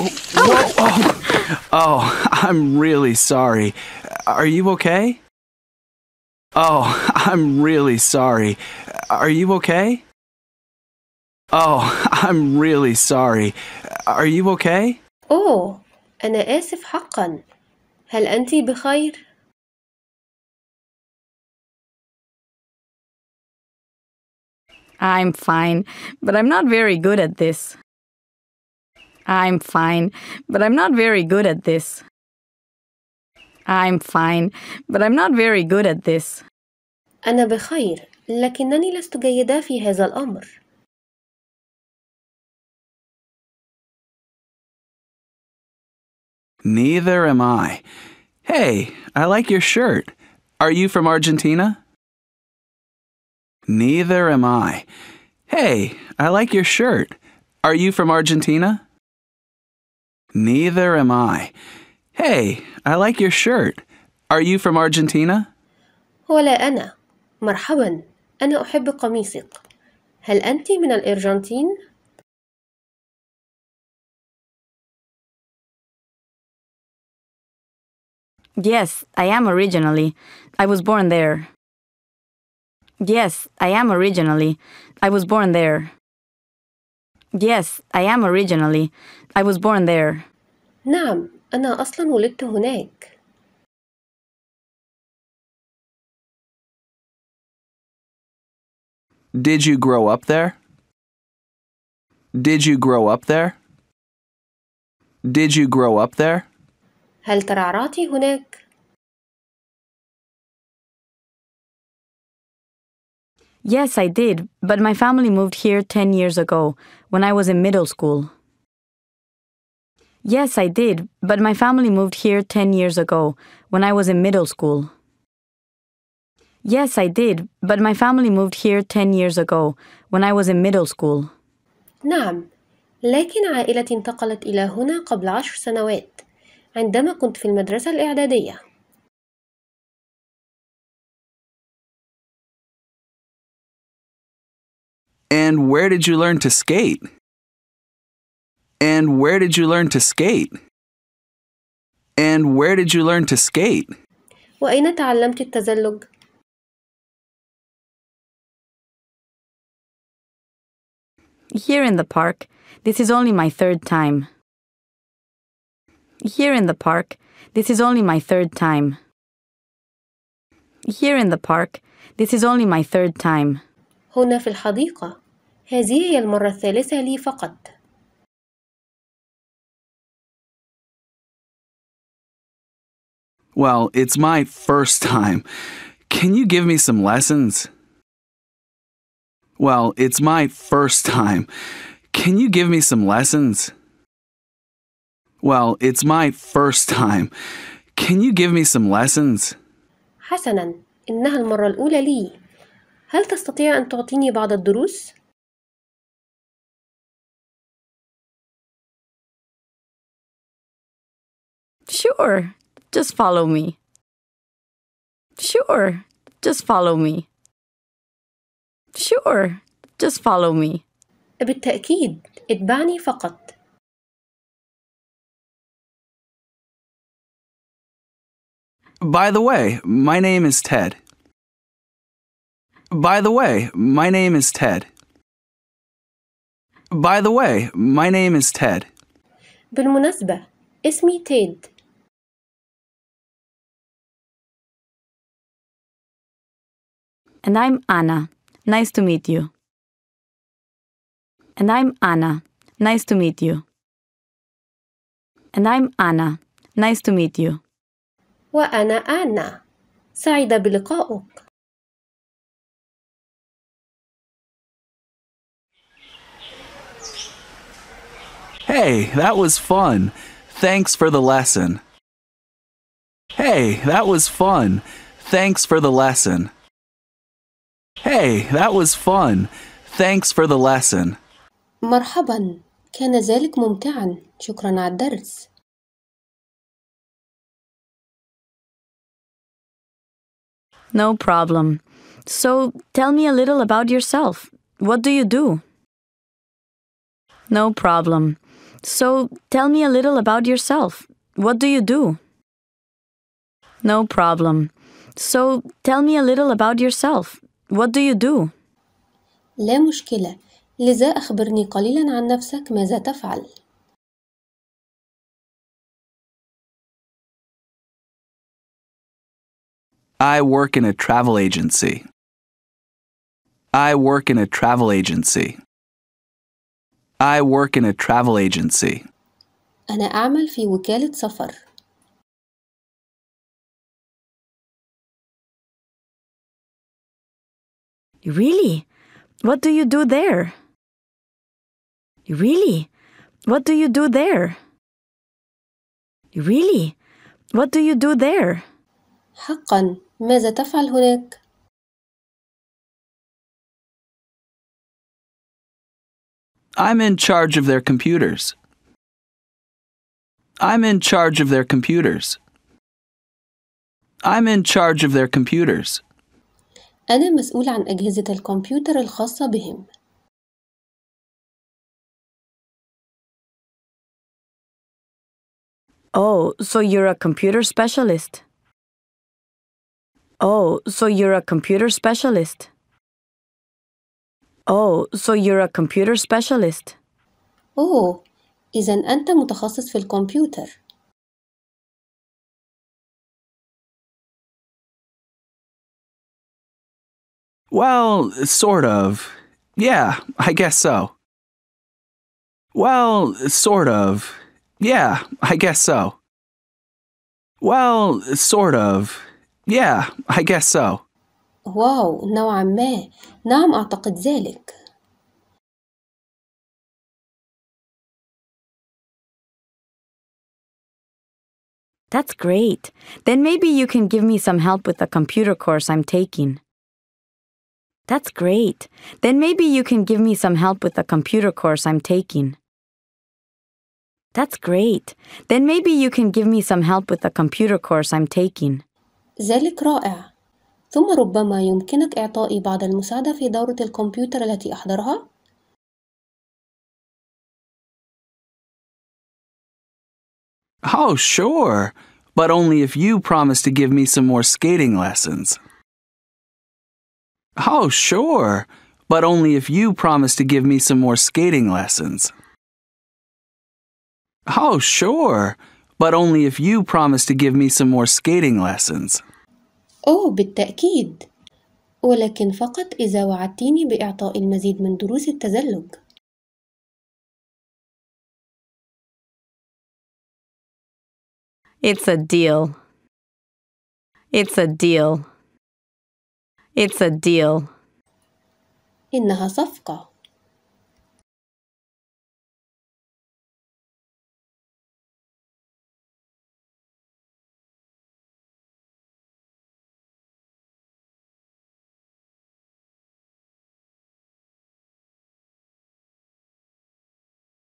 Oh. Oh. oh, I'm really sorry. Are you okay? Oh, I'm really sorry. Are you okay? Oh, I'm really sorry. Are you okay? Oh, أنا آسف حقا. هل أنت بخير؟ I'm fine, but I'm not very good at this. I'm fine, but I'm not very good at this. I'm fine, but I'm not very good at this. أنا بخير، لكنني لست جيدة في هذا الأمر. Neither am I. Hey, I like your shirt. Are you from Argentina? Neither am I. Hey, I like your shirt. Are you from Argentina? Neither am I. Hey, I like your shirt. Are you from Argentina? ولا أنا. مرحبا. أنا أحب قميصك. هل أنت من الأرجنتين؟ Yes, I am originally. I was born there. Yes, I am originally. I was born there. Yes, I am originally. I was born there. نعم، أنا أصلاً ولدت هناك. Did you grow up there? Did you grow up there? Did you grow up there? هل ترعرعتي هناك؟ Yes, I did, but my family moved here 10 years ago, when I was in middle school. Yes, I did, but my family moved here 10 years ago, when I was in middle school. Yes, I did, but my family moved here 10 years ago, when I was in middle school. نعم، لكن عائلتي انتقلت إلى هنا قبل عشر سنوات، عندما كنت في المدرسة الإعدادية. And where did you learn to skate? And where did you learn to skate? And where did you learn to skate? وأين تعلمت التزلج؟ Here in the park. This is only my third time. Here in the park. This is only my third time. Here in the park. This is only my third time. هنا في الحديقة هذه هي المرة الثالثة لي فقط Well, it's my first time. Can you give me some lessons? Well, it's my first time. Can you give me some lessons? Well, it's my first time. Can you give me some lessons? حسنا، إنها المرة الأولى لي. هل تستطيع أن تعطيني بعض الدروس؟ Sure, just follow me. Sure, just follow me. Sure, just follow me. بالتأكيد، اتبعني فقط. By the way, my name is Ted. By the way, my name is Ted. By the way, my name is Ted. بالمناسبة اسمي تيد. And I'm Anna. Nice to meet you. And I'm Anna. Nice to meet you. And I'm Anna. Nice to meet you. وأنا أنا. سعيدة بلقائك. Hey, that was fun. Thanks for the lesson. Hey, that was fun. Thanks for the lesson. Hey, that was fun. Thanks for the lesson. مرحبا. كان ذلك ممتعا. شكرا على الدرس. No problem. So tell me a little about yourself. What do you do? No problem. So tell me a little about yourself. What do you do? No problem. So tell me a little about yourself. What do you do? لا مشكلة. لذا أخبرني قليلا عن نفسك ماذا تفعل؟ I work in a travel agency. I work in a travel agency. I work in a travel agency. أنا أعمل في وكالة سفر. Really? What do you do there? Really? What do you do there? Really? What do you do there? حقا ماذا تفعل هناك؟ I'm in charge of their computers. I'm in charge of their computers. I'm in charge of their computers. أنا مسؤول عن أجهزة الكمبيوتر الخاصة بهم. Oh, so you're a computer specialist. Oh, so you're a computer specialist. Oh, so you're a computer specialist. Oh, إذا أنت متخصص في الكمبيوتر. Well, sort of. Yeah, I guess so. Well, sort of. Yeah, I guess so. Well, sort of. Yeah, I guess so. واو نوعا ما نعم أعتقد ذلك That's great. Then maybe you can give me some help with the computer course I'm taking. That's great. Then maybe you can give me some help with the computer course I'm taking. That's great. Then maybe you can give me some help with the computer course I'm taking. ذلك رائع. ثم ربما يمكنك إعطائي بعض المساعدة في دورة الكمبيوتر التي أحضرها Oh, sure, but only if you promise to give me some more skating lessons. Oh, sure, but only if you promise to give me some more skating lessons. Oh, sure, but only if you promise to give me some more skating lessons. أوه بالتأكيد ولكن فقط إذا وعدتيني بإعطاء المزيد من دروس التزلج It's a deal. It's a deal. It's a deal. إنها صفقة.